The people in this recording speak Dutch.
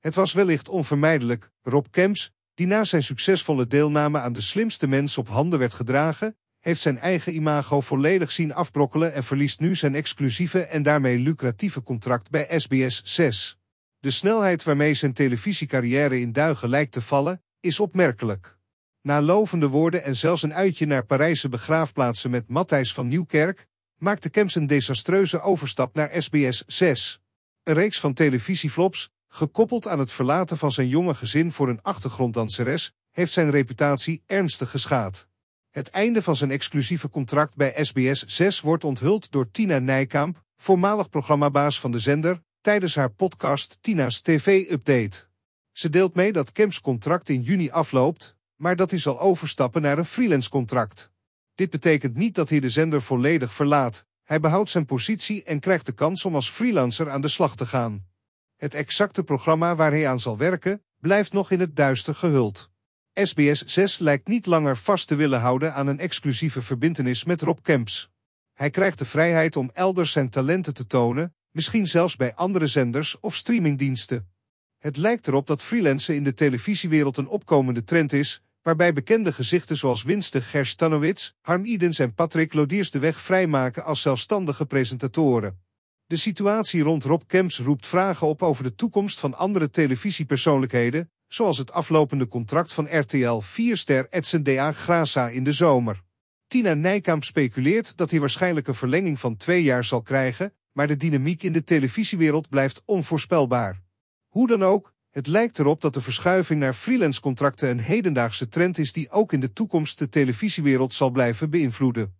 Het was wellicht onvermijdelijk. Rob Kemps, die na zijn succesvolle deelname aan de slimste mens op handen werd gedragen, heeft zijn eigen imago volledig zien afbrokkelen en verliest nu zijn exclusieve en daarmee lucratieve contract bij SBS 6. De snelheid waarmee zijn televisiecarrière in duigen lijkt te vallen, is opmerkelijk. Na lovende woorden en zelfs een uitje naar Parijse begraafplaatsen met Matthijs van Nieuwkerk, maakte Kemps een desastreuze overstap naar SBS 6. Een reeks van televisieflops, Gekoppeld aan het verlaten van zijn jonge gezin voor een achtergronddanseres, heeft zijn reputatie ernstig geschaad. Het einde van zijn exclusieve contract bij SBS 6 wordt onthuld door Tina Nijkamp, voormalig programmabaas van de zender, tijdens haar podcast Tina's TV-update. Ze deelt mee dat Kemps contract in juni afloopt, maar dat hij zal overstappen naar een freelance contract. Dit betekent niet dat hij de zender volledig verlaat, hij behoudt zijn positie en krijgt de kans om als freelancer aan de slag te gaan. Het exacte programma waar hij aan zal werken, blijft nog in het duister gehuld. SBS 6 lijkt niet langer vast te willen houden aan een exclusieve verbintenis met Rob Camps. Hij krijgt de vrijheid om elders zijn talenten te tonen, misschien zelfs bij andere zenders of streamingdiensten. Het lijkt erop dat freelancen in de televisiewereld een opkomende trend is, waarbij bekende gezichten zoals Winston Gerstanowitz, Harm Edens en Patrick Lodiers de weg vrijmaken als zelfstandige presentatoren. De situatie rond Rob Kemps roept vragen op over de toekomst van andere televisiepersoonlijkheden, zoals het aflopende contract van RTL 4-ster Edson D.A. Grasa in de zomer. Tina Nijkamp speculeert dat hij waarschijnlijk een verlenging van twee jaar zal krijgen, maar de dynamiek in de televisiewereld blijft onvoorspelbaar. Hoe dan ook, het lijkt erop dat de verschuiving naar freelance contracten een hedendaagse trend is die ook in de toekomst de televisiewereld zal blijven beïnvloeden.